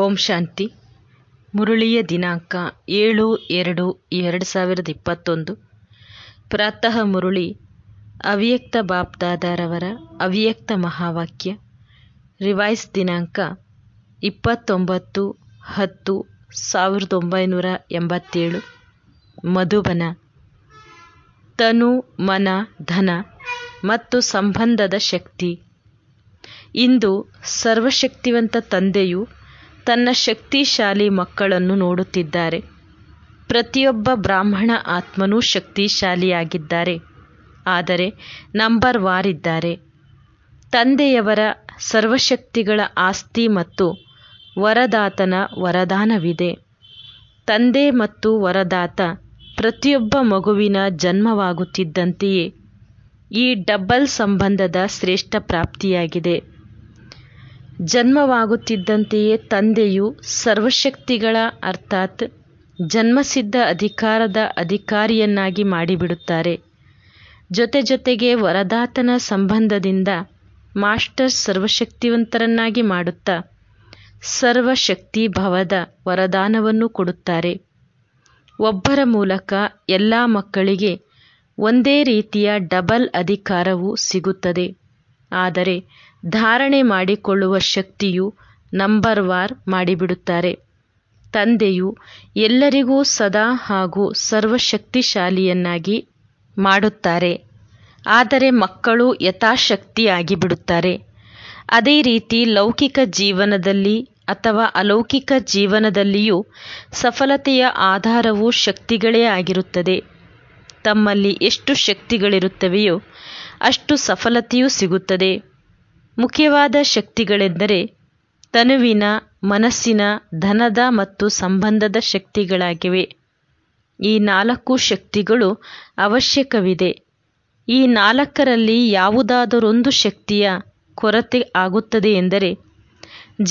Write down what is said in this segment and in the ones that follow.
ಓಂ ಶಾಂತಿ ಮುರುಳಿಯ ದಿನಾಂಕ ಏಳು ಎರಡು ಎರಡು ಸಾವಿರದ ಇಪ್ಪತ್ತೊಂದು ಪ್ರಾತಃ ಮುರುಳಿ ಅವ್ಯಕ್ತ ಬಾಪ್ದಾದಾರವರ ಅವ್ಯಕ್ತ ಮಹಾವಾಕ್ಯ ರಿವೈಸ್ ದಿನಾಂಕ ಇಪ್ಪತ್ತೊಂಬತ್ತು ಹತ್ತು ಸಾವಿರದ ಒಂಬೈನೂರ ಎಂಬತ್ತೇಳು ಮಧುಬನ ತನು ಮನ ಧನ ಮತ್ತು ಸಂಬಂಧದ ಶಕ್ತಿ ಇಂದು ಸರ್ವಶಕ್ತಿವಂತ ತಂದೆಯು ತನ್ನ ಶಕ್ತಿಶಾಲಿ ಮಕ್ಕಳನ್ನು ನೋಡುತ್ತಿದ್ದಾರೆ ಪ್ರತಿಯೊಬ್ಬ ಬ್ರಾಹ್ಮಣ ಆತ್ಮನೂ ಶಕ್ತಿಶಾಲಿಯಾಗಿದ್ದಾರೆ ಆದರೆ ನಂಬರ್ ವಾರಿದ್ದಾರೆ ತಂದೆಯವರ ಸರ್ವಶಕ್ತಿಗಳ ಆಸ್ತಿ ಮತ್ತು ವರದಾತನ ವರದಾನವಿದೆ ತಂದೆ ಮತ್ತು ವರದಾತ ಪ್ರತಿಯೊಬ್ಬ ಮಗುವಿನ ಜನ್ಮವಾಗುತ್ತಿದ್ದಂತೆಯೇ ಈ ಡಬ್ಬಲ್ ಸಂಬಂಧದ ಶ್ರೇಷ್ಠ ಪ್ರಾಪ್ತಿಯಾಗಿದೆ ಜನ್ಮವಾಗುತ್ತಿದ್ದಂತೆಯೇ ತಂದೆಯು ಸರ್ವಶಕ್ತಿಗಳ ಅರ್ಥಾತ್ ಜನ್ಮಸಿದ್ಧ ಅಧಿಕಾರದ ಅಧಿಕಾರಿಯನ್ನಾಗಿ ಮಾಡಿಬಿಡುತ್ತಾರೆ ಜೊತೆ ಜೊತೆಗೆ ವರದಾತನ ಸಂಬಂಧದಿಂದ ಮಾಸ್ಟರ್ ಸರ್ವಶಕ್ತಿವಂತರನ್ನಾಗಿ ಮಾಡುತ್ತಾ ಸರ್ವಶಕ್ತಿ ಭವದ ವರದಾನವನ್ನು ಕೊಡುತ್ತಾರೆ ಒಬ್ಬರ ಮೂಲಕ ಎಲ್ಲ ಮಕ್ಕಳಿಗೆ ಒಂದೇ ರೀತಿಯ ಡಬಲ್ ಅಧಿಕಾರವು ಸಿಗುತ್ತದೆ ಆದರೆ ಧಾರಣೆ ಮಾಡಿಕೊಳ್ಳುವ ಶಕ್ತಿಯು ನಂಬರ್ ವಾರ್ ಮಾಡಿಬಿಡುತ್ತಾರೆ ತಂದೆಯು ಎಲ್ಲರಿಗೂ ಸದಾ ಹಾಗೂ ಸರ್ವಶಕ್ತಿಶಾಲಿಯನ್ನಾಗಿ ಮಾಡುತ್ತಾರೆ ಆದರೆ ಮಕ್ಕಳು ಯಥಾಶಕ್ತಿಯಾಗಿ ಬಿಡುತ್ತಾರೆ ಅದೇ ರೀತಿ ಲೌಕಿಕ ಜೀವನದಲ್ಲಿ ಅಥವಾ ಅಲೌಕಿಕ ಜೀವನದಲ್ಲಿಯೂ ಸಫಲತೆಯ ಆಧಾರವು ಶಕ್ತಿಗಳೇ ಆಗಿರುತ್ತದೆ ತಮ್ಮಲ್ಲಿ ಎಷ್ಟು ಶಕ್ತಿಗಳಿರುತ್ತವೆಯೋ ಅಷ್ಟು ಸಫಲತೆಯೂ ಸಿಗುತ್ತದೆ ಮುಖ್ಯವಾದ ಶಕ್ತಿಗಳೆಂದರೆ ತನುವಿನ ಮನಸ್ಸಿನ ಧನದ ಮತ್ತು ಸಂಬಂಧದ ಶಕ್ತಿಗಳಾಗಿವೆ ಈ ನಾಲ್ಕು ಶಕ್ತಿಗಳು ಅವಶ್ಯಕವಿದೆ ಈ ನಾಲ್ಕರಲ್ಲಿ ಯಾವುದಾದರೊಂದು ಶಕ್ತಿಯ ಕೊರತೆ ಆಗುತ್ತದೆ ಎಂದರೆ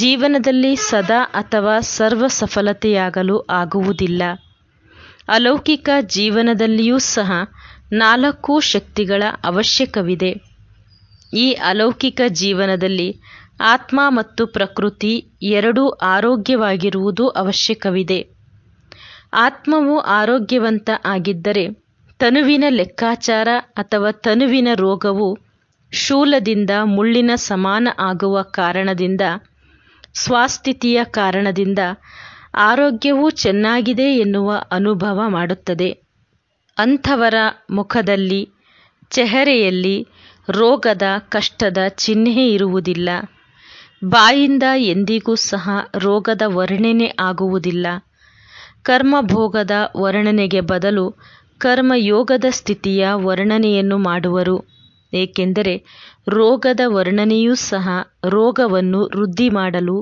ಜೀವನದಲ್ಲಿ ಸದಾ ಅಥವಾ ಸರ್ವ ಸಫಲತೆಯಾಗಲು ಆಗುವುದಿಲ್ಲ ಅಲೌಕಿಕ ಜೀವನದಲ್ಲಿಯೂ ಸಹ ನಾಲ್ಕು ಶಕ್ತಿಗಳ ಅವಶ್ಯಕವಿದೆ ಈ ಅಲೌಕಿಕ ಜೀವನದಲ್ಲಿ ಆತ್ಮ ಮತ್ತು ಪ್ರಕೃತಿ ಎರಡೂ ಆರೋಗ್ಯವಾಗಿರುವುದು ಅವಶ್ಯಕವಿದೆ ಆತ್ಮವು ಆರೋಗ್ಯವಂತ ಆಗಿದ್ದರೆ ತನುವಿನ ಲೆಕ್ಕಾಚಾರ ಅಥವಾ ತನುವಿನ ರೋಗವು ಶೂಲದಿಂದ ಮುಳ್ಳಿನ ಸಮಾನ ಆಗುವ ಕಾರಣದಿಂದ ಸ್ವಾಸ್ಥಿತಿಯ ಕಾರಣದಿಂದ ಆರೋಗ್ಯವೂ ಚೆನ್ನಾಗಿದೆ ಎನ್ನುವ ಅನುಭವ ಮಾಡುತ್ತದೆ ಅಂಥವರ ಮುಖದಲ್ಲಿ ಚೆಹರೆಯಲ್ಲಿ ರೋಗದ ಕಷ್ಟದ ಚಿಹ್ನೆ ಇರುವುದಿಲ್ಲ ಬಾಯಿಂದ ಎಂದಿಗೂ ಸಹ ರೋಗದ ವರ್ಣನೆ ಆಗುವುದಿಲ್ಲ ಕರ್ಮಭೋಗದ ವರ್ಣನೆಗೆ ಬದಲು ಕರ್ಮಯೋಗದ ಸ್ಥಿತಿಯ ವರ್ಣನೆಯನ್ನು ಮಾಡುವರು ಏಕೆಂದರೆ ರೋಗದ ವರ್ಣನೆಯೂ ಸಹ ರೋಗವನ್ನು ವೃದ್ಧಿ ಮಾಡಲು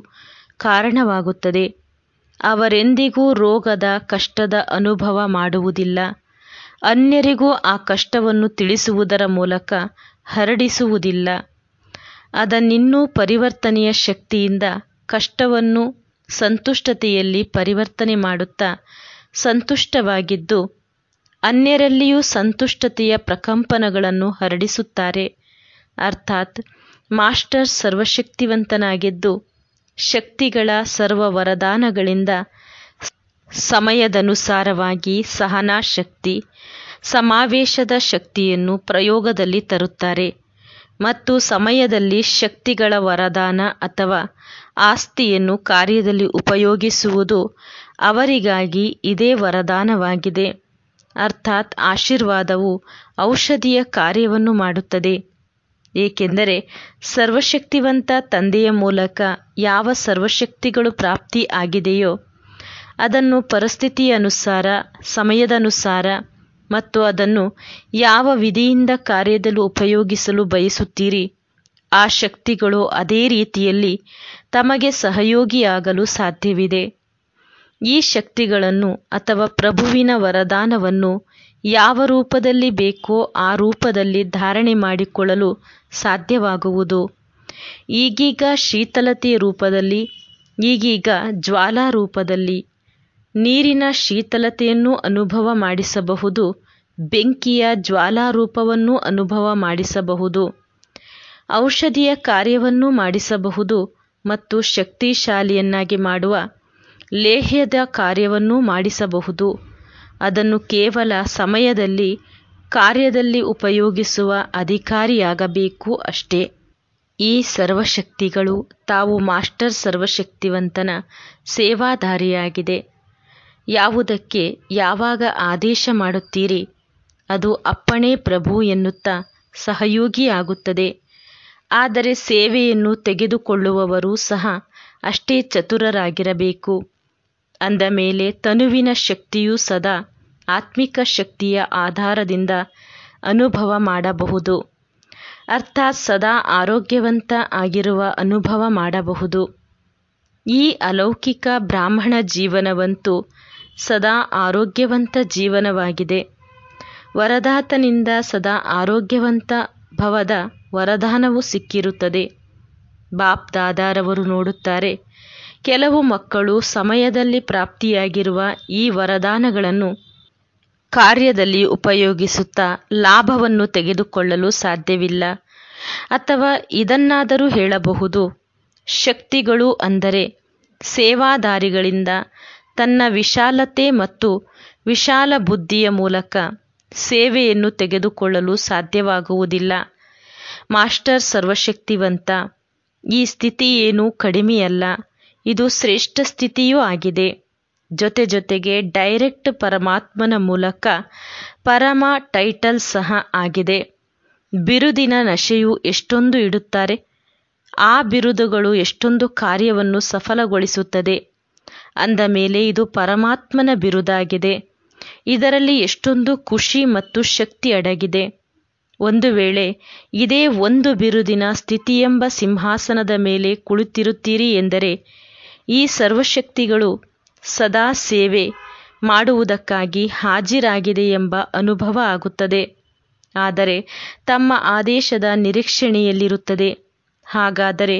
ಕಾರಣವಾಗುತ್ತದೆ ಅವರೆಂದಿಗೂ ರೋಗದ ಕಷ್ಟದ ಅನುಭವ ಮಾಡುವುದಿಲ್ಲ ಅನ್ಯರಿಗೂ ಆ ಕಷ್ಟವನ್ನು ತಿಳಿಸುವುದರ ಮೂಲಕ ಹರಡಿಸುವುದಿಲ್ಲ ಅದನ್ನಿನ್ನೂ ಪರಿವರ್ತನೆಯ ಶಕ್ತಿಯಿಂದ ಕಷ್ಟವನ್ನು ಸಂತುಷ್ಟತೆಯಲ್ಲಿ ಪರಿವರ್ತನೆ ಮಾಡುತ್ತಾ ಸಂತುಷ್ಟವಾಗಿದ್ದು ಅನ್ಯರಲ್ಲಿಯೂ ಸಂತುಷ್ಟತೆಯ ಪ್ರಕಂಪನಗಳನ್ನು ಹರಡಿಸುತ್ತಾರೆ ಅರ್ಥಾತ್ ಮಾಸ್ಟರ್ ಸರ್ವಶಕ್ತಿವಂತನಾಗಿದ್ದು ಶಕ್ತಿಗಳ ಸರ್ವ ವರದಾನಗಳಿಂದ ಸಮಯದನುಸಾರವಾಗಿ ಸಹನಾ ಶಕ್ತಿ ಸಮಾವೇಶದ ಶಕ್ತಿಯನ್ನು ಪ್ರಯೋಗದಲ್ಲಿ ತರುತ್ತಾರೆ ಮತ್ತು ಸಮಯದಲ್ಲಿ ಶಕ್ತಿಗಳ ವರದಾನ ಅಥವಾ ಆಸ್ತಿಯನ್ನು ಕಾರ್ಯದಲ್ಲಿ ಉಪಯೋಗಿಸುವುದು ಅವರಿಗಾಗಿ ಇದೇ ವರದಾನವಾಗಿದೆ ಅರ್ಥಾತ್ ಆಶೀರ್ವಾದವು ಔಷಧಿಯ ಕಾರ್ಯವನ್ನು ಮಾಡುತ್ತದೆ ಏಕೆಂದರೆ ಸರ್ವಶಕ್ತಿವಂತ ತಂದೆಯ ಮೂಲಕ ಯಾವ ಸರ್ವಶಕ್ತಿಗಳು ಪ್ರಾಪ್ತಿ ಆಗಿದೆಯೋ ಅದನ್ನು ಪರಿಸ್ಥಿತಿಯ ಅನುಸಾರ ಸಮಯದನುಸಾರ ಮತ್ತು ಅದನ್ನು ಯಾವ ವಿಧಿಯಿಂದ ಕಾರ್ಯದಲ್ಲಿ ಉಪಯೋಗಿಸಲು ಬಯಸುತ್ತೀರಿ ಆ ಶಕ್ತಿಗಳು ಅದೇ ರೀತಿಯಲ್ಲಿ ತಮಗೆ ಸಹಯೋಗಿಯಾಗಲು ಸಾಧ್ಯವಿದೆ ಈ ಶಕ್ತಿಗಳನ್ನು ಅಥವಾ ಪ್ರಭುವಿನ ವರದಾನವನ್ನು ಯಾವ ರೂಪದಲ್ಲಿ ಬೇಕೋ ಆ ರೂಪದಲ್ಲಿ ಧಾರಣೆ ಮಾಡಿಕೊಳ್ಳಲು ಸಾಧ್ಯವಾಗುವುದು ಈಗೀಗ ಶೀತಲತೆ ರೂಪದಲ್ಲಿ ಈಗೀಗ ಜ್ವಾಲಾ ರೂಪದಲ್ಲಿ ನೀರಿನ ಶೀತಲತೆಯನ್ನು ಅನುಭವ ಮಾಡಿಸಬಹುದು ಬೆಂಕಿಯ ರೂಪವನ್ನು ಅನುಭವ ಮಾಡಿಸಬಹುದು ಔಷಧಿಯ ಕಾರ್ಯವನ್ನು ಮಾಡಿಸಬಹುದು ಮತ್ತು ಶಕ್ತಿಶಾಲಿಯನ್ನಾಗಿ ಮಾಡುವ ಲೇಹ್ಯದ ಕಾರ್ಯವನ್ನು ಮಾಡಿಸಬಹುದು ಅದನ್ನು ಕೇವಲ ಸಮಯದಲ್ಲಿ ಕಾರ್ಯದಲ್ಲಿ ಉಪಯೋಗಿಸುವ ಅಧಿಕಾರಿಯಾಗಬೇಕು ಅಷ್ಟೇ ಈ ಸರ್ವಶಕ್ತಿಗಳು ತಾವು ಮಾಸ್ಟರ್ ಸರ್ವಶಕ್ತಿವಂತನ ಸೇವಾದಾರಿಯಾಗಿದೆ ಯಾವುದಕ್ಕೆ ಯಾವಾಗ ಆದೇಶ ಮಾಡುತ್ತೀರಿ ಅದು ಅಪ್ಪಣೆ ಪ್ರಭು ಎನ್ನುತ್ತಾ ಸಹಯೋಗಿಯಾಗುತ್ತದೆ ಆದರೆ ಸೇವೆಯನ್ನು ತೆಗೆದುಕೊಳ್ಳುವವರು ಸಹ ಅಷ್ಟೇ ಚತುರರಾಗಿರಬೇಕು ಅಂದ ಮೇಲೆ ತನುವಿನ ಶಕ್ತಿಯು ಸದಾ ಆತ್ಮಿಕ ಶಕ್ತಿಯ ಆಧಾರದಿಂದ ಅನುಭವ ಮಾಡಬಹುದು ಅರ್ಥಾತ್ ಸದಾ ಆರೋಗ್ಯವಂತ ಆಗಿರುವ ಅನುಭವ ಮಾಡಬಹುದು ಈ ಅಲೌಕಿಕ ಬ್ರಾಹ್ಮಣ ಜೀವನವಂತೂ ಸದಾ ಆರೋಗ್ಯವಂತ ಜೀವನವಾಗಿದೆ ವರದಾತನಿಂದ ಸದಾ ಆರೋಗ್ಯವಂತ ಭವದ ವರದಾನವು ಸಿಕ್ಕಿರುತ್ತದೆ ಬಾಪ್ ದಾದಾರವರು ನೋಡುತ್ತಾರೆ ಕೆಲವು ಮಕ್ಕಳು ಸಮಯದಲ್ಲಿ ಪ್ರಾಪ್ತಿಯಾಗಿರುವ ಈ ವರದಾನಗಳನ್ನು ಕಾರ್ಯದಲ್ಲಿ ಉಪಯೋಗಿಸುತ್ತಾ ಲಾಭವನ್ನು ತೆಗೆದುಕೊಳ್ಳಲು ಸಾಧ್ಯವಿಲ್ಲ ಅಥವಾ ಇದನ್ನಾದರೂ ಹೇಳಬಹುದು ಶಕ್ತಿಗಳು ಅಂದರೆ ಸೇವಾದಾರಿಗಳಿಂದ ತನ್ನ ವಿಶಾಲತೆ ಮತ್ತು ವಿಶಾಲ ಬುದ್ಧಿಯ ಮೂಲಕ ಸೇವೆಯನ್ನು ತೆಗೆದುಕೊಳ್ಳಲು ಸಾಧ್ಯವಾಗುವುದಿಲ್ಲ ಮಾಸ್ಟರ್ ಸರ್ವಶಕ್ತಿವಂತ ಈ ಸ್ಥಿತಿ ಏನೂ ಕಡಿಮೆಯಲ್ಲ ಇದು ಶ್ರೇಷ್ಠ ಸ್ಥಿತಿಯೂ ಆಗಿದೆ ಜೊತೆ ಜೊತೆಗೆ ಡೈರೆಕ್ಟ್ ಪರಮಾತ್ಮನ ಮೂಲಕ ಪರಮ ಟೈಟಲ್ ಸಹ ಆಗಿದೆ ಬಿರುದಿನ ನಶೆಯು ಎಷ್ಟೊಂದು ಇಡುತ್ತಾರೆ ಆ ಬಿರುದುಗಳು ಎಷ್ಟೊಂದು ಕಾರ್ಯವನ್ನು ಸಫಲಗೊಳಿಸುತ್ತದೆ ಅಂದ ಮೇಲೆ ಇದು ಪರಮಾತ್ಮನ ಬಿರುದಾಗಿದೆ ಇದರಲ್ಲಿ ಎಷ್ಟೊಂದು ಖುಷಿ ಮತ್ತು ಶಕ್ತಿ ಅಡಗಿದೆ ಒಂದು ವೇಳೆ ಇದೇ ಒಂದು ಬಿರುದಿನ ಸ್ಥಿತಿಯೆಂಬ ಸಿಂಹಾಸನದ ಮೇಲೆ ಕುಳಿತಿರುತ್ತೀರಿ ಎಂದರೆ ಈ ಸರ್ವಶಕ್ತಿಗಳು ಸದಾ ಸೇವೆ ಮಾಡುವುದಕ್ಕಾಗಿ ಹಾಜಿರಾಗಿದೆ ಎಂಬ ಅನುಭವ ಆಗುತ್ತದೆ ಆದರೆ ತಮ್ಮ ಆದೇಶದ ನಿರೀಕ್ಷಣೆಯಲ್ಲಿರುತ್ತದೆ ಹಾಗಾದರೆ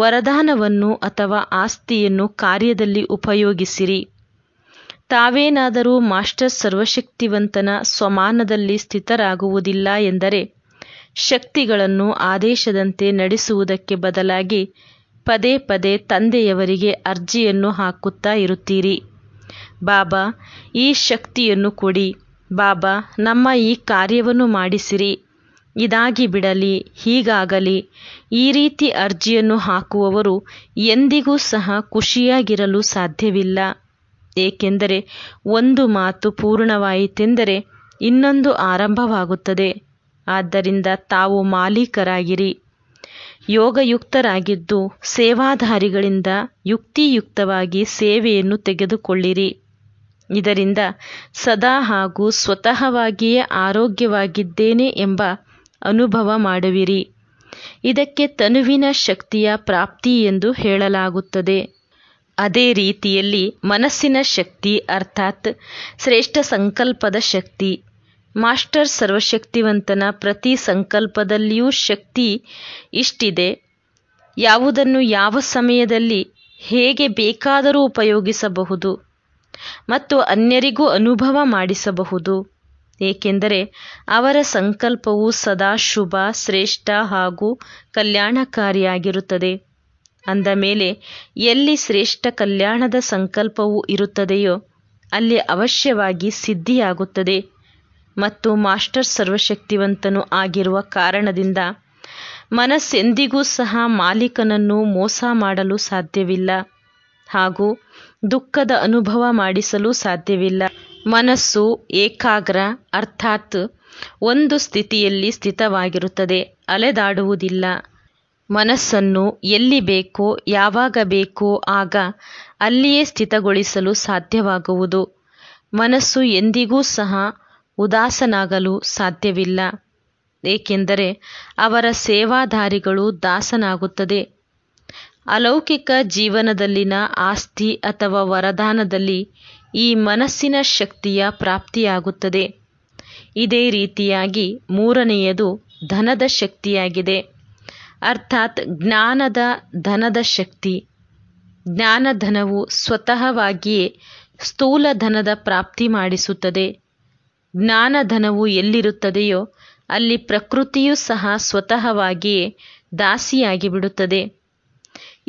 ವರದಾನವನ್ನು ಅಥವಾ ಆಸ್ತಿಯನ್ನು ಕಾರ್ಯದಲ್ಲಿ ಉಪಯೋಗಿಸಿರಿ ತಾವೇನಾದರೂ ಮಾಸ್ಟರ್ ಸರ್ವಶಕ್ತಿವಂತನ ಸ್ವಮಾನದಲ್ಲಿ ಸ್ಥಿತರಾಗುವುದಿಲ್ಲ ಎಂದರೆ ಶಕ್ತಿಗಳನ್ನು ಆದೇಶದಂತೆ ನಡೆಸುವುದಕ್ಕೆ ಬದಲಾಗಿ ಪದೇ ಪದೇ ತಂದೆಯವರಿಗೆ ಅರ್ಜಿಯನ್ನು ಹಾಕುತ್ತಾ ಇರುತ್ತೀರಿ ಬಾಬಾ ಈ ಶಕ್ತಿಯನ್ನು ಕೊಡಿ ಬಾಬಾ ನಮ್ಮ ಈ ಕಾರ್ಯವನ್ನು ಮಾಡಿಸಿರಿ ಇದಾಗಿ ಬಿಡಲಿ ಹೀಗಾಗಲಿ ಈ ರೀತಿ ಅರ್ಜಿಯನ್ನು ಹಾಕುವವರು ಎಂದಿಗೂ ಸಹ ಖುಷಿಯಾಗಿರಲು ಸಾಧ್ಯವಿಲ್ಲ ಏಕೆಂದರೆ ಒಂದು ಮಾತು ಪೂರ್ಣವಾಯಿತೆಂದರೆ ಇನ್ನೊಂದು ಆರಂಭವಾಗುತ್ತದೆ ಆದ್ದರಿಂದ ತಾವು ಮಾಲೀಕರಾಗಿರಿ ಯೋಗಯುಕ್ತರಾಗಿದ್ದು ಸೇವಾಧಾರಿಗಳಿಂದ ಯುಕ್ತಿಯುಕ್ತವಾಗಿ ಸೇವೆಯನ್ನು ತೆಗೆದುಕೊಳ್ಳಿರಿ ಇದರಿಂದ ಸದಾ ಹಾಗೂ ಸ್ವತಃವಾಗಿಯೇ ಆರೋಗ್ಯವಾಗಿದ್ದೇನೆ ಎಂಬ ಅನುಭವ ಮಾಡುವಿರಿ ಇದಕ್ಕೆ ತನುವಿನ ಶಕ್ತಿಯ ಪ್ರಾಪ್ತಿ ಎಂದು ಹೇಳಲಾಗುತ್ತದೆ ಅದೇ ರೀತಿಯಲ್ಲಿ ಮನಸ್ಸಿನ ಶಕ್ತಿ ಅರ್ಥಾತ್ ಶ್ರೇಷ್ಠ ಸಂಕಲ್ಪದ ಶಕ್ತಿ ಮಾಸ್ಟರ್ ಸರ್ವಶಕ್ತಿವಂತನ ಪ್ರತಿ ಸಂಕಲ್ಪದಲ್ಲಿಯೂ ಶಕ್ತಿ ಇಷ್ಟಿದೆ ಯಾವುದನ್ನು ಯಾವ ಸಮಯದಲ್ಲಿ ಹೇಗೆ ಬೇಕಾದರೂ ಉಪಯೋಗಿಸಬಹುದು ಮತ್ತು ಅನ್ಯರಿಗೂ ಅನುಭವ ಮಾಡಿಸಬಹುದು ಏಕೆಂದರೆ ಅವರ ಸಂಕಲ್ಪವು ಸದಾ ಶುಭ ಶ್ರೇಷ್ಠ ಹಾಗೂ ಕಲ್ಯಾಣಕಾರಿಯಾಗಿರುತ್ತದೆ ಅಂದ ಮೇಲೆ ಎಲ್ಲಿ ಶ್ರೇಷ್ಠ ಕಲ್ಯಾಣದ ಸಂಕಲ್ಪವು ಇರುತ್ತದೆಯೋ ಅಲ್ಲಿ ಅವಶ್ಯವಾಗಿ ಸಿದ್ಧಿಯಾಗುತ್ತದೆ ಮತ್ತು ಮಾಸ್ಟರ್ ಸರ್ವಶಕ್ತಿವಂತನು ಆಗಿರುವ ಕಾರಣದಿಂದ ಮನಸ್ಸೆಂದಿಗೂ ಸಹ ಮಾಲೀಕನನ್ನು ಮೋಸ ಮಾಡಲು ಸಾಧ್ಯವಿಲ್ಲ ಹಾಗೂ ದುಃಖದ ಅನುಭವ ಮಾಡಿಸಲು ಸಾಧ್ಯವಿಲ್ಲ ಮನಸ್ಸು ಏಕಾಗ್ರ ಅರ್ಥಾತ್ ಒಂದು ಸ್ಥಿತಿಯಲ್ಲಿ ಸ್ಥಿತವಾಗಿರುತ್ತದೆ ಅಲೆದಾಡುವುದಿಲ್ಲ ಮನಸ್ಸನ್ನು ಎಲ್ಲಿ ಬೇಕೋ ಯಾವಾಗ ಬೇಕೋ ಆಗ ಅಲ್ಲಿಯೇ ಸ್ಥಿತಗೊಳಿಸಲು ಸಾಧ್ಯವಾಗುವುದು ಮನಸ್ಸು ಎಂದಿಗೂ ಸಹ ಉದಾಸನಾಗಲು ಸಾಧ್ಯವಿಲ್ಲ ಏಕೆಂದರೆ ಅವರ ಸೇವಾಧಾರಿಗಳು ದಾಸನಾಗುತ್ತದೆ ಅಲೌಕಿಕ ಜೀವನದಲ್ಲಿನ ಆಸ್ತಿ ಅಥವಾ ವರದಾನದಲ್ಲಿ ಈ ಮನಸ್ಸಿನ ಶಕ್ತಿಯ ಪ್ರಾಪ್ತಿಯಾಗುತ್ತದೆ ಇದೇ ರೀತಿಯಾಗಿ ಮೂರನೆಯದು ಧನದ ಶಕ್ತಿಯಾಗಿದೆ ಅರ್ಥಾತ್ ಜ್ಞಾನದ ಧನದ ಶಕ್ತಿ ಜ್ಞಾನಧನವು ಸ್ವತಃವಾಗಿಯೇ ಸ್ಥೂಲ ಧನದ ಪ್ರಾಪ್ತಿ ಮಾಡಿಸುತ್ತದೆ ಜ್ಞಾನಧನವು ಎಲ್ಲಿರುತ್ತದೆಯೋ ಅಲ್ಲಿ ಪ್ರಕೃತಿಯೂ ಸಹ ಸ್ವತಃವಾಗಿಯೇ ದಾಸಿಯಾಗಿ ಬಿಡುತ್ತದೆ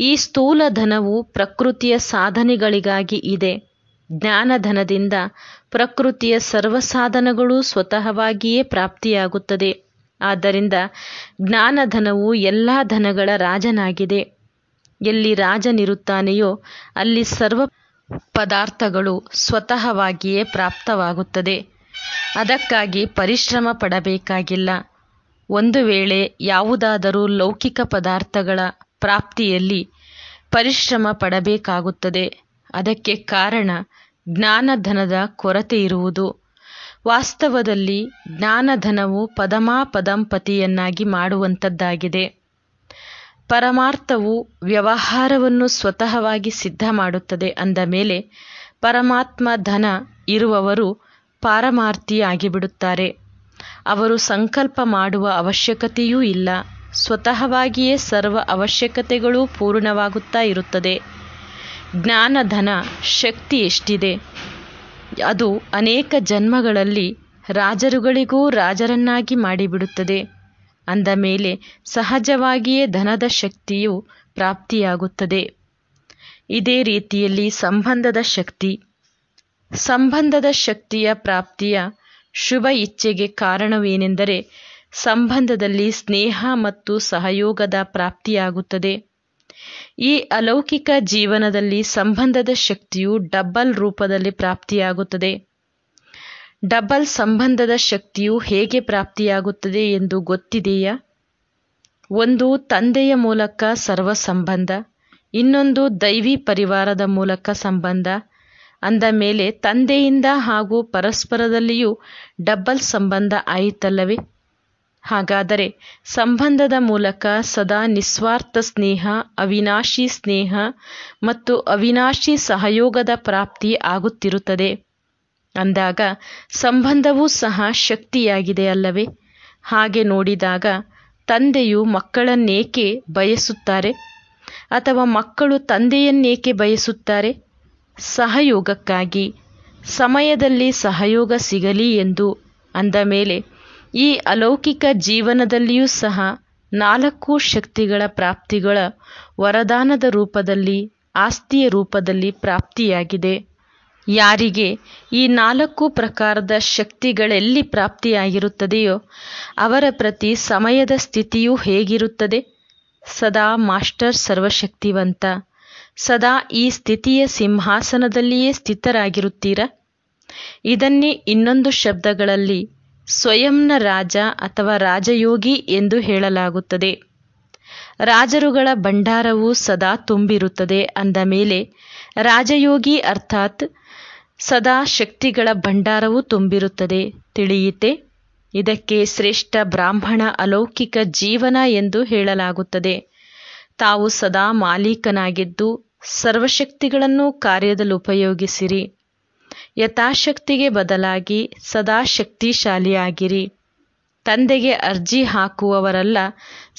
ಈ ಸ್ಥೂಲ ಧನವು ಪ್ರಕೃತಿಯ ಸಾಧನೆಗಳಿಗಾಗಿ ಇದೆ ಜ್ಞಾನಧನದಿಂದ ಪ್ರಕೃತಿಯ ಸಾಧನಗಳು ಸ್ವತಃವಾಗಿಯೇ ಪ್ರಾಪ್ತಿಯಾಗುತ್ತದೆ ಆದ್ದರಿಂದ ಜ್ಞಾನಧನವು ಎಲ್ಲ ಧನಗಳ ರಾಜನಾಗಿದೆ ಎಲ್ಲಿ ರಾಜನಿರುತ್ತಾನೆಯೋ ಅಲ್ಲಿ ಸರ್ವ ಪದಾರ್ಥಗಳು ಸ್ವತಃವಾಗಿಯೇ ಪ್ರಾಪ್ತವಾಗುತ್ತದೆ ಅದಕ್ಕಾಗಿ ಪರಿಶ್ರಮ ಪಡಬೇಕಾಗಿಲ್ಲ ಒಂದು ವೇಳೆ ಯಾವುದಾದರೂ ಲೌಕಿಕ ಪದಾರ್ಥಗಳ ಪ್ರಾಪ್ತಿಯಲ್ಲಿ ಪರಿಶ್ರಮ ಪಡಬೇಕಾಗುತ್ತದೆ ಅದಕ್ಕೆ ಕಾರಣ ಜ್ಞಾನಧನದ ಕೊರತೆ ಇರುವುದು ವಾಸ್ತವದಲ್ಲಿ ಜ್ಞಾನಧನವು ಪದಮಾಪದಂಪತಿಯನ್ನಾಗಿ ಮಾಡುವಂಥದ್ದಾಗಿದೆ ಪರಮಾರ್ಥವು ವ್ಯವಹಾರವನ್ನು ಸ್ವತಃವಾಗಿ ಸಿದ್ಧ ಮಾಡುತ್ತದೆ ಅಂದ ಮೇಲೆ ಪರಮಾತ್ಮ ಧನ ಇರುವವರು ಪಾರಮಾರ್ಥಿಯಾಗಿಬಿಡುತ್ತಾರೆ ಅವರು ಸಂಕಲ್ಪ ಮಾಡುವ ಅವಶ್ಯಕತೆಯೂ ಇಲ್ಲ ಸ್ವತಃವಾಗಿಯೇ ಸರ್ವ ಅವಶ್ಯಕತೆಗಳೂ ಪೂರ್ಣವಾಗುತ್ತಾ ಇರುತ್ತದೆ ಜ್ಞಾನಧನ ಶಕ್ತಿ ಎಷ್ಟಿದೆ ಅದು ಅನೇಕ ಜನ್ಮಗಳಲ್ಲಿ ರಾಜರುಗಳಿಗೂ ರಾಜರನ್ನಾಗಿ ಮಾಡಿಬಿಡುತ್ತದೆ ಅಂದ ಮೇಲೆ ಸಹಜವಾಗಿಯೇ ಧನದ ಶಕ್ತಿಯು ಪ್ರಾಪ್ತಿಯಾಗುತ್ತದೆ ಇದೇ ರೀತಿಯಲ್ಲಿ ಸಂಬಂಧದ ಶಕ್ತಿ ಸಂಬಂಧದ ಶಕ್ತಿಯ ಪ್ರಾಪ್ತಿಯ ಶುಭ ಇಚ್ಛೆಗೆ ಕಾರಣವೇನೆಂದರೆ ಸಂಬಂಧದಲ್ಲಿ ಸ್ನೇಹ ಮತ್ತು ಸಹಯೋಗದ ಪ್ರಾಪ್ತಿಯಾಗುತ್ತದೆ ಈ ಅಲೌಕಿಕ ಜೀವನದಲ್ಲಿ ಸಂಬಂಧದ ಶಕ್ತಿಯು ಡಬ್ಬಲ್ ರೂಪದಲ್ಲಿ ಪ್ರಾಪ್ತಿಯಾಗುತ್ತದೆ ಡಬಲ್ ಸಂಬಂಧದ ಶಕ್ತಿಯು ಹೇಗೆ ಪ್ರಾಪ್ತಿಯಾಗುತ್ತದೆ ಎಂದು ಗೊತ್ತಿದೆಯಾ ಒಂದು ತಂದೆಯ ಮೂಲಕ ಸರ್ವ ಸಂಬಂಧ ಇನ್ನೊಂದು ದೈವಿ ಪರಿವಾರದ ಮೂಲಕ ಸಂಬಂಧ ಅಂದ ಮೇಲೆ ತಂದೆಯಿಂದ ಹಾಗೂ ಪರಸ್ಪರದಲ್ಲಿಯೂ ಡಬ್ಬಲ್ ಸಂಬಂಧ ಆಯಿತಲ್ಲವೇ ಹಾಗಾದರೆ ಸಂಬಂಧದ ಮೂಲಕ ಸದಾ ನಿಸ್ವಾರ್ಥ ಸ್ನೇಹ ಅವಿನಾಶಿ ಸ್ನೇಹ ಮತ್ತು ಅವಿನಾಶಿ ಸಹಯೋಗದ ಪ್ರಾಪ್ತಿ ಆಗುತ್ತಿರುತ್ತದೆ ಅಂದಾಗ ಸಂಬಂಧವೂ ಸಹ ಶಕ್ತಿಯಾಗಿದೆ ಅಲ್ಲವೇ ಹಾಗೆ ನೋಡಿದಾಗ ತಂದೆಯು ಮಕ್ಕಳನ್ನೇಕೆ ಬಯಸುತ್ತಾರೆ ಅಥವಾ ಮಕ್ಕಳು ತಂದೆಯನ್ನೇಕೆ ಬಯಸುತ್ತಾರೆ ಸಹಯೋಗಕ್ಕಾಗಿ ಸಮಯದಲ್ಲಿ ಸಹಯೋಗ ಸಿಗಲಿ ಎಂದು ಅಂದ ಮೇಲೆ ಈ ಅಲೌಕಿಕ ಜೀವನದಲ್ಲಿಯೂ ಸಹ ನಾಲ್ಕು ಶಕ್ತಿಗಳ ಪ್ರಾಪ್ತಿಗಳ ವರದಾನದ ರೂಪದಲ್ಲಿ ಆಸ್ತಿಯ ರೂಪದಲ್ಲಿ ಪ್ರಾಪ್ತಿಯಾಗಿದೆ ಯಾರಿಗೆ ಈ ನಾಲ್ಕು ಪ್ರಕಾರದ ಶಕ್ತಿಗಳೆಲ್ಲಿ ಪ್ರಾಪ್ತಿಯಾಗಿರುತ್ತದೆಯೋ ಅವರ ಪ್ರತಿ ಸಮಯದ ಸ್ಥಿತಿಯೂ ಹೇಗಿರುತ್ತದೆ ಸದಾ ಮಾಸ್ಟರ್ ಸರ್ವಶಕ್ತಿವಂತ ಸದಾ ಈ ಸ್ಥಿತಿಯ ಸಿಂಹಾಸನದಲ್ಲಿಯೇ ಸ್ಥಿತರಾಗಿರುತ್ತೀರ ಇದನ್ನೇ ಇನ್ನೊಂದು ಶಬ್ದಗಳಲ್ಲಿ ಸ್ವಯಂನ ರಾಜ ಅಥವಾ ರಾಜಯೋಗಿ ಎಂದು ಹೇಳಲಾಗುತ್ತದೆ ರಾಜರುಗಳ ಭಂಡಾರವು ಸದಾ ತುಂಬಿರುತ್ತದೆ ಅಂದ ಮೇಲೆ ರಾಜಯೋಗಿ ಅರ್ಥಾತ್ ಸದಾ ಶಕ್ತಿಗಳ ಭಂಡಾರವು ತುಂಬಿರುತ್ತದೆ ತಿಳಿಯಿತೆ ಇದಕ್ಕೆ ಶ್ರೇಷ್ಠ ಬ್ರಾಹ್ಮಣ ಅಲೌಕಿಕ ಜೀವನ ಎಂದು ಹೇಳಲಾಗುತ್ತದೆ ತಾವು ಸದಾ ಮಾಲೀಕನಾಗಿದ್ದು ಸರ್ವಶಕ್ತಿಗಳನ್ನು ಕಾರ್ಯದಲ್ಲಿ ಉಪಯೋಗಿಸಿರಿ ಯಥಾಶಕ್ತಿಗೆ ಬದಲಾಗಿ ಸದಾ ಶಕ್ತಿಶಾಲಿಯಾಗಿರಿ ತಂದೆಗೆ ಅರ್ಜಿ ಹಾಕುವವರಲ್ಲ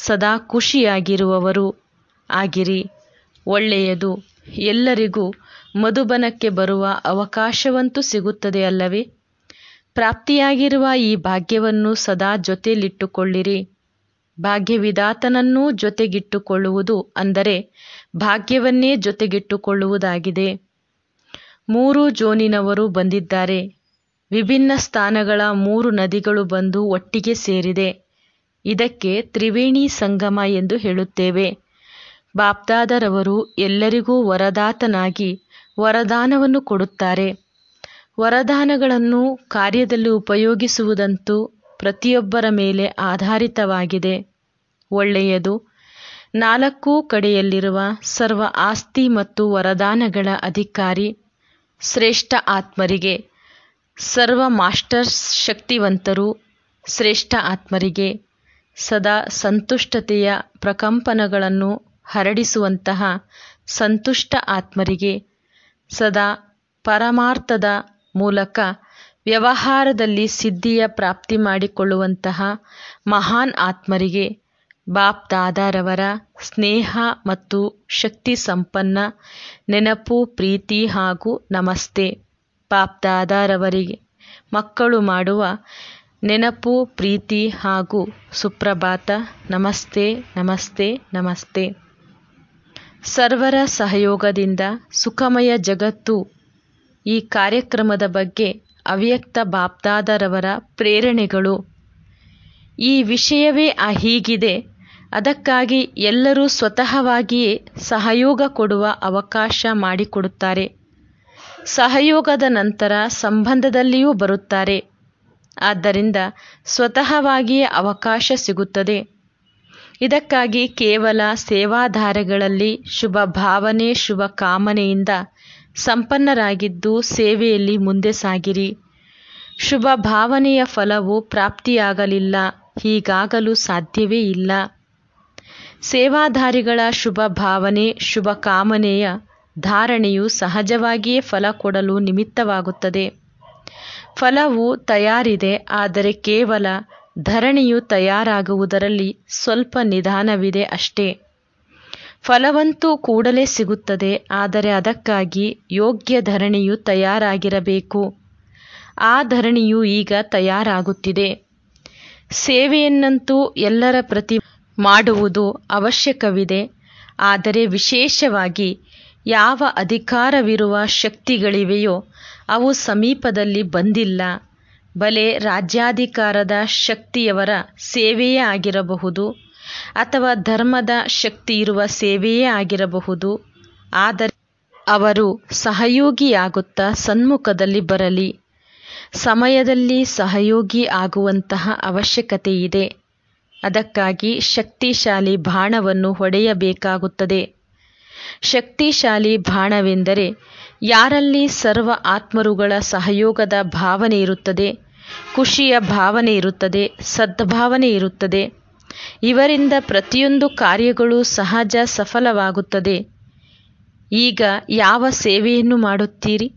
ಸದಾ ಖುಷಿಯಾಗಿರುವವರು ಆಗಿರಿ ಒಳ್ಳೆಯದು ಎಲ್ಲರಿಗೂ ಮಧುಬನಕ್ಕೆ ಬರುವ ಅವಕಾಶವಂತೂ ಸಿಗುತ್ತದೆ ಅಲ್ಲವೇ ಪ್ರಾಪ್ತಿಯಾಗಿರುವ ಈ ಭಾಗ್ಯವನ್ನು ಸದಾ ಜೊತೆಯಲ್ಲಿಟ್ಟುಕೊಳ್ಳಿರಿ ಭಾಗ್ಯವಿಧಾತನನ್ನೂ ಜೊತೆಗಿಟ್ಟುಕೊಳ್ಳುವುದು ಅಂದರೆ ಭಾಗ್ಯವನ್ನೇ ಜೊತೆಗಿಟ್ಟುಕೊಳ್ಳುವುದಾಗಿದೆ ಮೂರು ಜೋನಿನವರು ಬಂದಿದ್ದಾರೆ ವಿಭಿನ್ನ ಸ್ಥಾನಗಳ ಮೂರು ನದಿಗಳು ಬಂದು ಒಟ್ಟಿಗೆ ಸೇರಿದೆ ಇದಕ್ಕೆ ತ್ರಿವೇಣಿ ಸಂಗಮ ಎಂದು ಹೇಳುತ್ತೇವೆ ಬಾಪ್ದಾದರವರು ಎಲ್ಲರಿಗೂ ವರದಾತನಾಗಿ ವರದಾನವನ್ನು ಕೊಡುತ್ತಾರೆ ವರದಾನಗಳನ್ನು ಕಾರ್ಯದಲ್ಲಿ ಉಪಯೋಗಿಸುವುದಂತೂ ಪ್ರತಿಯೊಬ್ಬರ ಮೇಲೆ ಆಧಾರಿತವಾಗಿದೆ ಒಳ್ಳೆಯದು ನಾಲ್ಕೂ ಕಡೆಯಲ್ಲಿರುವ ಸರ್ವ ಆಸ್ತಿ ಮತ್ತು ವರದಾನಗಳ ಅಧಿಕಾರಿ ಶ್ರೇಷ್ಠ ಆತ್ಮರಿಗೆ ಸರ್ವ ಮಾಸ್ಟರ್ ಶಕ್ತಿವಂತರು ಶ್ರೇಷ್ಠ ಆತ್ಮರಿಗೆ ಸದಾ ಸಂತುಷ್ಟತೆಯ ಪ್ರಕಂಪನಗಳನ್ನು ಹರಡಿಸುವಂತಹ ಸಂತುಷ್ಟ ಆತ್ಮರಿಗೆ ಸದಾ ಪರಮಾರ್ಥದ ಮೂಲಕ ವ್ಯವಹಾರದಲ್ಲಿ ಸಿದ್ಧಿಯ ಪ್ರಾಪ್ತಿ ಮಾಡಿಕೊಳ್ಳುವಂತಹ ಮಹಾನ್ ಆತ್ಮರಿಗೆ ಬಾಪ್ ದಾದಾರವರ ಸ್ನೇಹ ಮತ್ತು ಶಕ್ತಿ ಸಂಪನ್ನ ನೆನಪು ಪ್ರೀತಿ ಹಾಗೂ ನಮಸ್ತೆ ಬಾಪ್ ದಾದಾರವರಿಗೆ ಮಕ್ಕಳು ಮಾಡುವ ನೆನಪು ಪ್ರೀತಿ ಹಾಗೂ ಸುಪ್ರಭಾತ ನಮಸ್ತೆ ನಮಸ್ತೆ ನಮಸ್ತೆ ಸರ್ವರ ಸಹಯೋಗದಿಂದ ಸುಖಮಯ ಜಗತ್ತು ಈ ಕಾರ್ಯಕ್ರಮದ ಬಗ್ಗೆ ಅವ್ಯಕ್ತ ಬಾಪ್ತಾದರವರ ಪ್ರೇರಣೆಗಳು ಈ ವಿಷಯವೇ ಆ ಹೀಗಿದೆ ಅದಕ್ಕಾಗಿ ಎಲ್ಲರೂ ಸ್ವತಃವಾಗಿಯೇ ಸಹಯೋಗ ಕೊಡುವ ಅವಕಾಶ ಮಾಡಿಕೊಡುತ್ತಾರೆ ಸಹಯೋಗದ ನಂತರ ಸಂಬಂಧದಲ್ಲಿಯೂ ಬರುತ್ತಾರೆ ಆದ್ದರಿಂದ ಸ್ವತಃವಾಗಿಯೇ ಅವಕಾಶ ಸಿಗುತ್ತದೆ ಇದಕ್ಕಾಗಿ ಕೇವಲ ಸೇವಾಧಾರಗಳಲ್ಲಿ ಶುಭ ಭಾವನೆ ಶುಭ ಕಾಮನೆಯಿಂದ ಸಂಪನ್ನರಾಗಿದ್ದು ಸೇವೆಯಲ್ಲಿ ಮುಂದೆ ಸಾಗಿರಿ ಶುಭ ಭಾವನೆಯ ಫಲವು ಪ್ರಾಪ್ತಿಯಾಗಲಿಲ್ಲ ಹೀಗಾಗಲು ಸಾಧ್ಯವೇ ಇಲ್ಲ ಸೇವಾಧಾರಿಗಳ ಶುಭ ಭಾವನೆ ಶುಭ ಕಾಮನೆಯ ಧಾರಣೆಯು ಸಹಜವಾಗಿಯೇ ಫಲ ಕೊಡಲು ನಿಮಿತ್ತವಾಗುತ್ತದೆ ಫಲವು ತಯಾರಿದೆ ಆದರೆ ಕೇವಲ ಧರಣಿಯು ತಯಾರಾಗುವುದರಲ್ಲಿ ಸ್ವಲ್ಪ ನಿಧಾನವಿದೆ ಅಷ್ಟೇ ಫಲವಂತೂ ಕೂಡಲೇ ಸಿಗುತ್ತದೆ ಆದರೆ ಅದಕ್ಕಾಗಿ ಯೋಗ್ಯ ಧರಣಿಯು ತಯಾರಾಗಿರಬೇಕು ಆ ಧರಣಿಯು ಈಗ ತಯಾರಾಗುತ್ತಿದೆ ಸೇವೆಯನ್ನಂತೂ ಎಲ್ಲರ ಪ್ರತಿ ಮಾಡುವುದು ಅವಶ್ಯಕವಿದೆ ಆದರೆ ವಿಶೇಷವಾಗಿ ಯಾವ ಅಧಿಕಾರವಿರುವ ಶಕ್ತಿಗಳಿವೆಯೋ ಅವು ಸಮೀಪದಲ್ಲಿ ಬಂದಿಲ್ಲ ಬಲೆ ರಾಜ್ಯಾಧಿಕಾರದ ಶಕ್ತಿಯವರ ಸೇವೆಯೇ ಆಗಿರಬಹುದು ಅಥವಾ ಧರ್ಮದ ಶಕ್ತಿ ಇರುವ ಸೇವೆಯೇ ಆಗಿರಬಹುದು ಆದರೆ ಅವರು ಸಹಯೋಗಿಯಾಗುತ್ತಾ ಸನ್ಮುಖದಲ್ಲಿ ಬರಲಿ ಸಮಯದಲ್ಲಿ ಸಹಯೋಗಿ ಆಗುವಂತಹ ಅವಶ್ಯಕತೆ ಇದೆ ಅದಕ್ಕಾಗಿ ಶಕ್ತಿಶಾಲಿ ಬಾಣವನ್ನು ಹೊಡೆಯಬೇಕಾಗುತ್ತದೆ ಶಕ್ತಿಶಾಲಿ ಬಾಣವೆಂದರೆ ಯಾರಲ್ಲಿ ಸರ್ವ ಆತ್ಮರುಗಳ ಸಹಯೋಗದ ಭಾವನೆ ಇರುತ್ತದೆ ಖುಷಿಯ ಭಾವನೆ ಇರುತ್ತದೆ ಸದ್ಭಾವನೆ ಇರುತ್ತದೆ ಇವರಿಂದ ಪ್ರತಿಯೊಂದು ಕಾರ್ಯಗಳು ಸಹಜ ಸಫಲವಾಗುತ್ತದೆ ಈಗ ಯಾವ ಸೇವೆಯನ್ನು ಮಾಡುತ್ತೀರಿ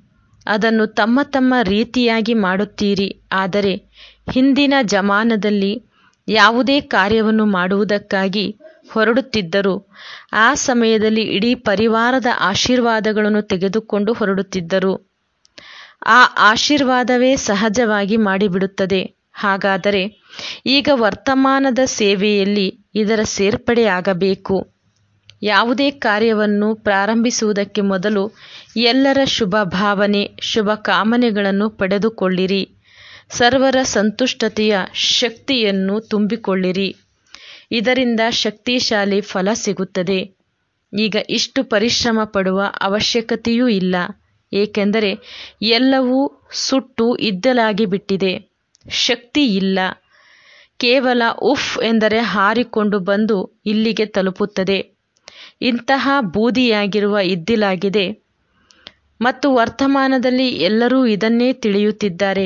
ಅದನ್ನು ತಮ್ಮ ತಮ್ಮ ರೀತಿಯಾಗಿ ಮಾಡುತ್ತೀರಿ ಆದರೆ ಹಿಂದಿನ ಜಮಾನದಲ್ಲಿ ಯಾವುದೇ ಕಾರ್ಯವನ್ನು ಮಾಡುವುದಕ್ಕಾಗಿ ಹೊರಡುತ್ತಿದ್ದರು ಆ ಸಮಯದಲ್ಲಿ ಇಡೀ ಪರಿವಾರದ ಆಶೀರ್ವಾದಗಳನ್ನು ತೆಗೆದುಕೊಂಡು ಹೊರಡುತ್ತಿದ್ದರು ಆ ಆಶೀರ್ವಾದವೇ ಸಹಜವಾಗಿ ಮಾಡಿಬಿಡುತ್ತದೆ ಹಾಗಾದರೆ ಈಗ ವರ್ತಮಾನದ ಸೇವೆಯಲ್ಲಿ ಇದರ ಸೇರ್ಪಡೆಯಾಗಬೇಕು ಯಾವುದೇ ಕಾರ್ಯವನ್ನು ಪ್ರಾರಂಭಿಸುವುದಕ್ಕೆ ಮೊದಲು ಎಲ್ಲರ ಶುಭ ಭಾವನೆ ಶುಭ ಕಾಮನೆಗಳನ್ನು ಪಡೆದುಕೊಳ್ಳಿರಿ ಸರ್ವರ ಸಂತುಷ್ಟತೆಯ ಶಕ್ತಿಯನ್ನು ತುಂಬಿಕೊಳ್ಳಿರಿ ಇದರಿಂದ ಶಕ್ತಿಶಾಲಿ ಫಲ ಸಿಗುತ್ತದೆ ಈಗ ಇಷ್ಟು ಪರಿಶ್ರಮ ಪಡುವ ಅವಶ್ಯಕತೆಯೂ ಇಲ್ಲ ಏಕೆಂದರೆ ಎಲ್ಲವೂ ಸುಟ್ಟು ಇದ್ದಲಾಗಿ ಬಿಟ್ಟಿದೆ ಶಕ್ತಿ ಇಲ್ಲ ಕೇವಲ ಉಫ್ ಎಂದರೆ ಹಾರಿಕೊಂಡು ಬಂದು ಇಲ್ಲಿಗೆ ತಲುಪುತ್ತದೆ ಇಂತಹ ಬೂದಿಯಾಗಿರುವ ಇದ್ದಿಲಾಗಿದೆ ಮತ್ತು ವರ್ತಮಾನದಲ್ಲಿ ಎಲ್ಲರೂ ಇದನ್ನೇ ತಿಳಿಯುತ್ತಿದ್ದಾರೆ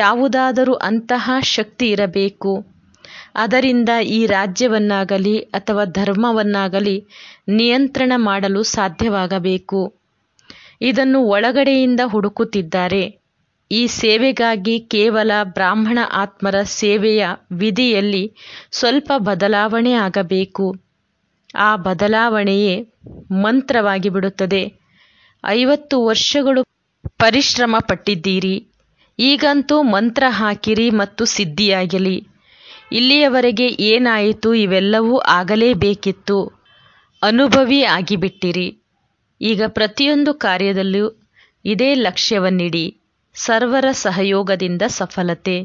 ಯಾವುದಾದರೂ ಅಂತಹ ಶಕ್ತಿ ಇರಬೇಕು ಅದರಿಂದ ಈ ರಾಜ್ಯವನ್ನಾಗಲಿ ಅಥವಾ ಧರ್ಮವನ್ನಾಗಲಿ ನಿಯಂತ್ರಣ ಮಾಡಲು ಸಾಧ್ಯವಾಗಬೇಕು ಇದನ್ನು ಒಳಗಡೆಯಿಂದ ಹುಡುಕುತ್ತಿದ್ದಾರೆ ಈ ಸೇವೆಗಾಗಿ ಕೇವಲ ಬ್ರಾಹ್ಮಣ ಆತ್ಮರ ಸೇವೆಯ ವಿಧಿಯಲ್ಲಿ ಸ್ವಲ್ಪ ಬದಲಾವಣೆ ಆಗಬೇಕು ಆ ಬದಲಾವಣೆಯೇ ಮಂತ್ರವಾಗಿ ಬಿಡುತ್ತದೆ ಐವತ್ತು ವರ್ಷಗಳು ಪರಿಶ್ರಮ ಪಟ್ಟಿದ್ದೀರಿ ಈಗಂತೂ ಮಂತ್ರ ಹಾಕಿರಿ ಮತ್ತು ಸಿದ್ಧಿಯಾಗಲಿ ಇಲ್ಲಿಯವರೆಗೆ ಏನಾಯಿತು ಇವೆಲ್ಲವೂ ಆಗಲೇಬೇಕಿತ್ತು ಅನುಭವಿ ಆಗಿಬಿಟ್ಟಿರಿ ಈಗ ಪ್ರತಿಯೊಂದು ಕಾರ್ಯದಲ್ಲೂ ಇದೇ ಲಕ್ಷ್ಯವನ್ನಿಡಿ ಸರ್ವರ ಸಹಯೋಗದಿಂದ ಸಫಲತೆ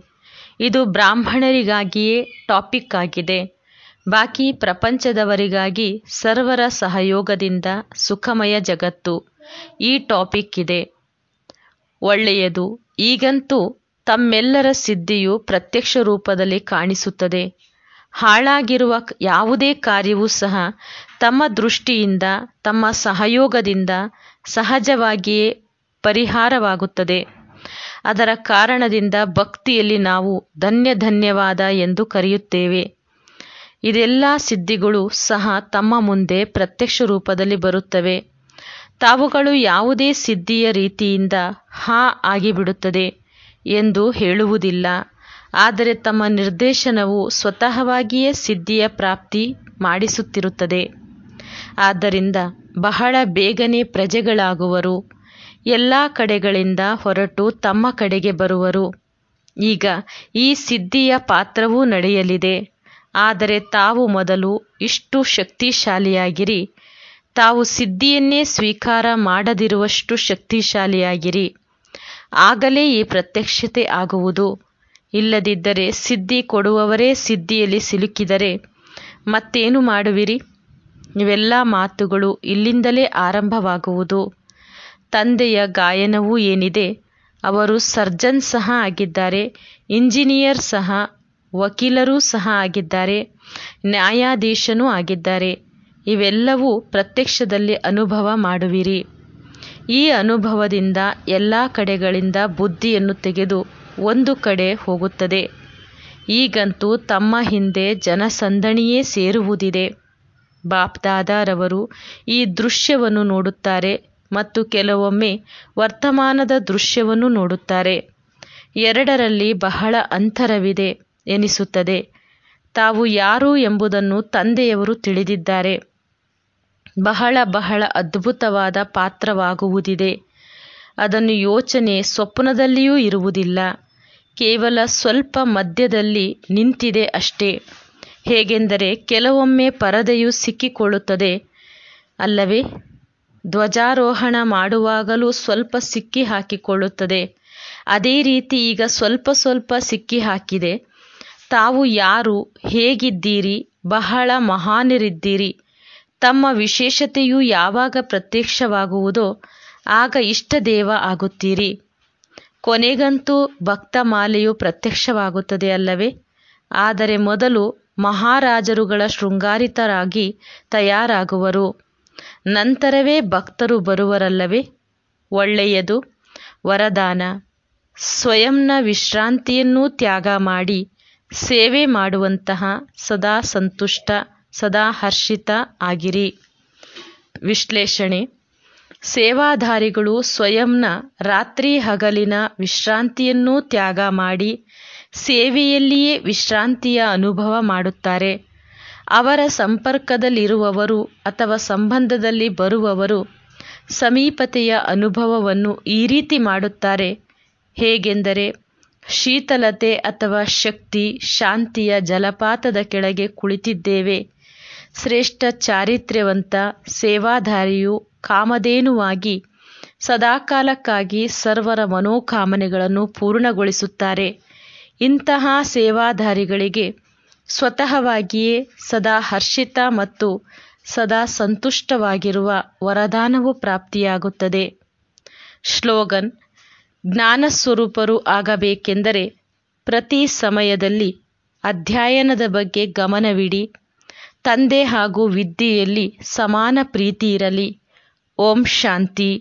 ಇದು ಬ್ರಾಹ್ಮಣರಿಗಾಗಿಯೇ ಟಾಪಿಕ್ ಆಗಿದೆ ಬಾಕಿ ಪ್ರಪಂಚದವರಿಗಾಗಿ ಸರ್ವರ ಸಹಯೋಗದಿಂದ ಸುಖಮಯ ಜಗತ್ತು ಈ ಟಾಪಿಕ್ ಇದೆ ಒಳ್ಳೆಯದು ಈಗಂತೂ ತಮ್ಮೆಲ್ಲರ ಸಿದ್ಧಿಯು ಪ್ರತ್ಯಕ್ಷ ರೂಪದಲ್ಲಿ ಕಾಣಿಸುತ್ತದೆ ಹಾಳಾಗಿರುವ ಯಾವುದೇ ಕಾರ್ಯವೂ ಸಹ ತಮ್ಮ ದೃಷ್ಟಿಯಿಂದ ತಮ್ಮ ಸಹಯೋಗದಿಂದ ಸಹಜವಾಗಿಯೇ ಪರಿಹಾರವಾಗುತ್ತದೆ ಅದರ ಕಾರಣದಿಂದ ಭಕ್ತಿಯಲ್ಲಿ ನಾವು ಧನ್ಯ ಧನ್ಯವಾದ ಎಂದು ಕರೆಯುತ್ತೇವೆ ಇದೆಲ್ಲ ಸಿದ್ಧಿಗಳು ಸಹ ತಮ್ಮ ಮುಂದೆ ಪ್ರತ್ಯಕ್ಷ ರೂಪದಲ್ಲಿ ಬರುತ್ತವೆ ತಾವುಗಳು ಯಾವುದೇ ಸಿದ್ಧಿಯ ರೀತಿಯಿಂದ ಹಾ ಆಗಿಬಿಡುತ್ತದೆ ಎಂದು ಹೇಳುವುದಿಲ್ಲ ಆದರೆ ತಮ್ಮ ನಿರ್ದೇಶನವು ಸ್ವತಃವಾಗಿಯೇ ಸಿದ್ಧಿಯ ಪ್ರಾಪ್ತಿ ಮಾಡಿಸುತ್ತಿರುತ್ತದೆ ಆದ್ದರಿಂದ ಬಹಳ ಬೇಗನೆ ಪ್ರಜೆಗಳಾಗುವರು ಎಲ್ಲ ಕಡೆಗಳಿಂದ ಹೊರಟು ತಮ್ಮ ಕಡೆಗೆ ಬರುವರು ಈಗ ಈ ಸಿದ್ಧಿಯ ಪಾತ್ರವೂ ನಡೆಯಲಿದೆ ಆದರೆ ತಾವು ಮೊದಲು ಇಷ್ಟು ಶಕ್ತಿಶಾಲಿಯಾಗಿರಿ ತಾವು ಸಿದ್ಧಿಯನ್ನೇ ಸ್ವೀಕಾರ ಮಾಡದಿರುವಷ್ಟು ಶಕ್ತಿಶಾಲಿಯಾಗಿರಿ ಆಗಲೇ ಈ ಪ್ರತ್ಯಕ್ಷತೆ ಆಗುವುದು ಇಲ್ಲದಿದ್ದರೆ ಸಿದ್ಧಿ ಕೊಡುವವರೇ ಸಿದ್ಧಿಯಲ್ಲಿ ಸಿಲುಕಿದರೆ ಮತ್ತೇನು ಮಾಡುವಿರಿ ಇವೆಲ್ಲ ಮಾತುಗಳು ಇಲ್ಲಿಂದಲೇ ಆರಂಭವಾಗುವುದು ತಂದೆಯ ಗಾಯನವೂ ಏನಿದೆ ಅವರು ಸರ್ಜನ್ ಸಹ ಆಗಿದ್ದಾರೆ ಇಂಜಿನಿಯರ್ ಸಹ ವಕೀಲರೂ ಸಹ ಆಗಿದ್ದಾರೆ ನ್ಯಾಯಾಧೀಶನೂ ಆಗಿದ್ದಾರೆ ಇವೆಲ್ಲವೂ ಪ್ರತ್ಯಕ್ಷದಲ್ಲಿ ಅನುಭವ ಮಾಡುವಿರಿ ಈ ಅನುಭವದಿಂದ ಎಲ್ಲ ಕಡೆಗಳಿಂದ ಬುದ್ಧಿಯನ್ನು ತೆಗೆದು ಒಂದು ಕಡೆ ಹೋಗುತ್ತದೆ ಈಗಂತೂ ತಮ್ಮ ಹಿಂದೆ ಜನಸಂದಣಿಯೇ ಸೇರುವುದಿದೆ ಬಾಪ್ದಾದಾರವರು ಈ ದೃಶ್ಯವನ್ನು ನೋಡುತ್ತಾರೆ ಮತ್ತು ಕೆಲವೊಮ್ಮೆ ವರ್ತಮಾನದ ದೃಶ್ಯವನ್ನು ನೋಡುತ್ತಾರೆ ಎರಡರಲ್ಲಿ ಬಹಳ ಅಂತರವಿದೆ ಎನಿಸುತ್ತದೆ ತಾವು ಯಾರು ಎಂಬುದನ್ನು ತಂದೆಯವರು ತಿಳಿದಿದ್ದಾರೆ ಬಹಳ ಬಹಳ ಅದ್ಭುತವಾದ ಪಾತ್ರವಾಗುವುದಿದೆ ಅದನ್ನು ಯೋಚನೆ ಸ್ವಪ್ನದಲ್ಲಿಯೂ ಇರುವುದಿಲ್ಲ ಕೇವಲ ಸ್ವಲ್ಪ ಮಧ್ಯದಲ್ಲಿ ನಿಂತಿದೆ ಅಷ್ಟೇ ಹೇಗೆಂದರೆ ಕೆಲವೊಮ್ಮೆ ಪರದೆಯು ಸಿಕ್ಕಿಕೊಳ್ಳುತ್ತದೆ ಅಲ್ಲವೇ ಧ್ವಜಾರೋಹಣ ಮಾಡುವಾಗಲೂ ಸ್ವಲ್ಪ ಸಿಕ್ಕಿ ಹಾಕಿಕೊಳ್ಳುತ್ತದೆ ಅದೇ ರೀತಿ ಈಗ ಸ್ವಲ್ಪ ಸ್ವಲ್ಪ ಸಿಕ್ಕಿ ಹಾಕಿದೆ ತಾವು ಯಾರು ಹೇಗಿದ್ದೀರಿ ಬಹಳ ಮಹಾನರಿದ್ದೀರಿ ತಮ್ಮ ವಿಶೇಷತೆಯು ಯಾವಾಗ ಪ್ರತ್ಯಕ್ಷವಾಗುವುದೋ ಆಗ ಇಷ್ಟ ದೇವ ಆಗುತ್ತೀರಿ ಕೊನೆಗಂತೂ ಭಕ್ತಮಾಲೆಯು ಪ್ರತ್ಯಕ್ಷವಾಗುತ್ತದೆ ಅಲ್ಲವೇ ಆದರೆ ಮೊದಲು ಮಹಾರಾಜರುಗಳ ಶೃಂಗಾರಿತರಾಗಿ ತಯಾರಾಗುವರು ನಂತರವೇ ಭಕ್ತರು ಬರುವರಲ್ಲವೇ ಒಳ್ಳೆಯದು ವರದಾನ ಸ್ವಯಂನ ವಿಶ್ರಾಂತಿಯನ್ನೂ ತ್ಯಾಗ ಮಾಡಿ ಸೇವೆ ಮಾಡುವಂತಹ ಸದಾ ಸಂತುಷ್ಟ ಸದಾ ಹರ್ಷಿತ ಆಗಿರಿ ವಿಶ್ಲೇಷಣೆ ಸೇವಾಧಾರಿಗಳು ಸ್ವಯಂನ ರಾತ್ರಿ ಹಗಲಿನ ವಿಶ್ರಾಂತಿಯನ್ನೂ ತ್ಯಾಗ ಮಾಡಿ ಸೇವೆಯಲ್ಲಿಯೇ ವಿಶ್ರಾಂತಿಯ ಅನುಭವ ಮಾಡುತ್ತಾರೆ ಅವರ ಸಂಪರ್ಕದಲ್ಲಿರುವವರು ಅಥವಾ ಸಂಬಂಧದಲ್ಲಿ ಬರುವವರು ಸಮೀಪತೆಯ ಅನುಭವವನ್ನು ಈ ರೀತಿ ಮಾಡುತ್ತಾರೆ ಹೇಗೆಂದರೆ ಶೀತಲತೆ ಅಥವಾ ಶಕ್ತಿ ಶಾಂತಿಯ ಜಲಪಾತದ ಕೆಳಗೆ ಕುಳಿತಿದ್ದೇವೆ ಶ್ರೇಷ್ಠ ಚಾರಿತ್ರ್ಯವಂತ ಸೇವಾಧಾರಿಯು ಕಾಮಧೇನುವಾಗಿ ಸದಾಕಾಲಕ್ಕಾಗಿ ಸರ್ವರ ಮನೋಕಾಮನೆಗಳನ್ನು ಪೂರ್ಣಗೊಳಿಸುತ್ತಾರೆ ಇಂತಹ ಸೇವಾಧಾರಿಗಳಿಗೆ ಸ್ವತಃವಾಗಿಯೇ ಸದಾ ಹರ್ಷಿತ ಮತ್ತು ಸದಾ ಸಂತುಷ್ಟವಾಗಿರುವ ವರದಾನವು ಪ್ರಾಪ್ತಿಯಾಗುತ್ತದೆ ಶ್ಲೋಗನ್ ಜ್ಞಾನಸ್ವರೂಪರು ಆಗಬೇಕೆಂದರೆ ಪ್ರತಿ ಸಮಯದಲ್ಲಿ ಅಧ್ಯಯನದ ಬಗ್ಗೆ ಗಮನವಿಡಿ ತಂದೆ ಹಾಗೂ ವಿದ್ಯೆಯಲ್ಲಿ ಸಮಾನ ಪ್ರೀತಿ ಇರಲಿ ಓಂ ಶಾಂತಿ